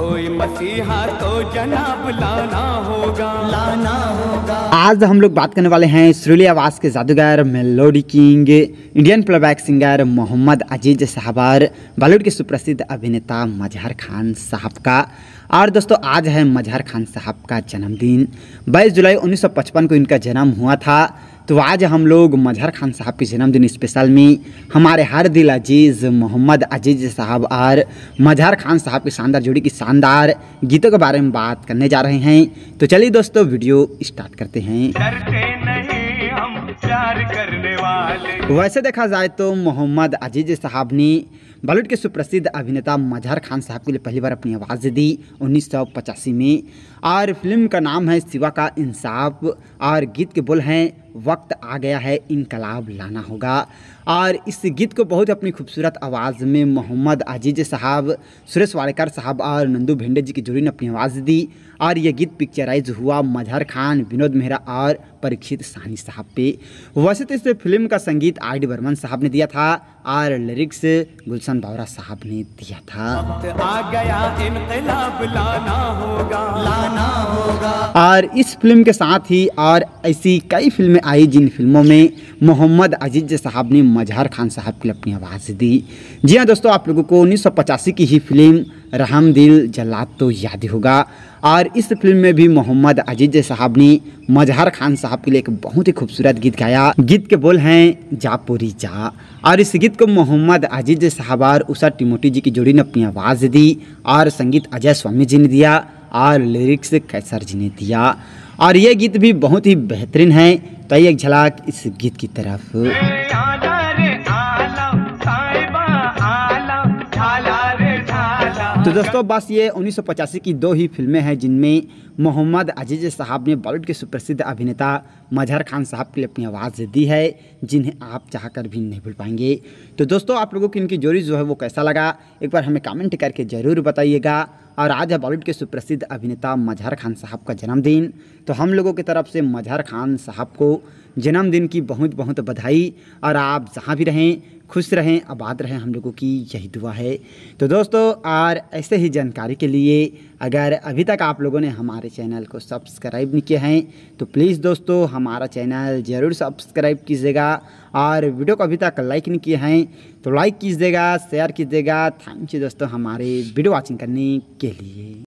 कोई मसीहा तो जनाब लाना होगा लाना होगा आज हम लोग बात करने वाले हैं इसराइली आवास के जादूगर melody king Indian playback singer Mohammed Aziz साहबर बॉलीवुड के सुप्रसिद्ध अभिनेता मजहर खान साहब का और दोस्तों आज है मजहर खान साहब का जन्मदिन 22 जुलाई 1955 को इनका जन्म हुआ था तो आज हम लोग मजहर खान साहब के जन्मदिन स्पेशल में हमारे हर दिल अजीज़ मोहम्मद अजीज़ साहब और मजहर खान साहब की शानदार जोड़ी की शानदार गीतों के बारे में बात करने जा रहे हैं तो चलिए दोस्तों वीडियो स्टार्ट करते हैं वैसे देखा जाए तो मोहम्मद अजीज साहब ने बॉलीवुड के सुप्रसिद्ध अभिनेता मजहर खान साहब के लिए पहली बार अपनी आवाज़ दी उन्नीस में और फिल्म का नाम है सिवा का इंसाफ और गीत के बोल हैं वक्त आ गया है इनकलाब लाना होगा और इस गीत को बहुत अपनी खूबसूरत आवाज़ में मोहम्मद अजीज साहब सुरेश वाड़ेकर साहब और नंदू भेंडे जी की जोड़ी ने अपनी आवाज़ दी और यह गीत पिक्चराइज हुआ मजहर खान विनोद मेहरा और परीक्षित सहनी साहब पे वैसे तो इस फिल्म का संगीत आर डी बर्मन साहब ने दिया था आर लिरिक्स गुलशन बावरा साहब ने दिया था आ गया लाना होगा लाना होगा और इस फिल्म के साथ ही और ऐसी कई फिल्में आई जिन फिल्मों में मोहम्मद अजीज साहब ने मजहर खान साहब की अपनी आवाज़ दी जी हाँ दोस्तों आप लोगों को उन्नीस की ही फिल्म रहम दिल जला तो याद होगा और इस फिल्म में भी मोहम्मद अजीज साहब ने मजहर खान साहब के लिए एक बहुत ही खूबसूरत गीत गाया गीत के बोल हैं जापोरी जा और इस गीत को मोहम्मद अजीज साहब और उषा टिमोटी जी की जोड़ी ने अपनी आवाज़ दी और संगीत अजय स्वामी जी ने दिया और लिरिक्स कैसर जी ने दिया और ये गीत भी बहुत ही बेहतरीन है तो एक झलाक इस गीत की तरफ तो हाँ। दोस्तों बस ये उन्नीस की दो ही फिल्में हैं जिनमें मोहम्मद अजीज साहब ने बॉलीवुड के सुप्रसिद्ध अभिनेता मजहर खान साहब के लिए अपनी आवाज़ दी है जिन्हें आप चाह कर भी नहीं भूल पाएंगे तो दोस्तों आप लोगों की इनकी जोड़ी जो है वो कैसा लगा एक बार हमें कमेंट करके ज़रूर बताइएगा और आज है बॉलीवुड के सुप्रसिद्ध अभिनेता मजहर खान साहब का जन्मदिन तो हम लोगों की तरफ से मजहर खान साहब को जन्मदिन की बहुत बहुत बधाई और आप जहाँ भी रहें खुश रहें आबाद रहें हम लोगों की यही दुआ है तो दोस्तों और ऐसे ही जानकारी के लिए अगर अभी तक आप लोगों ने हमारे चैनल को सब्सक्राइब नहीं किया है तो प्लीज़ दोस्तों हमारा चैनल ज़रूर सब्सक्राइब कीजिएगा और वीडियो को अभी तक लाइक नहीं किया है तो लाइक कीजिएगा शेयर कीजिएगा थैंक यू दोस्तों हमारे वीडियो वॉचिंग करने के लिए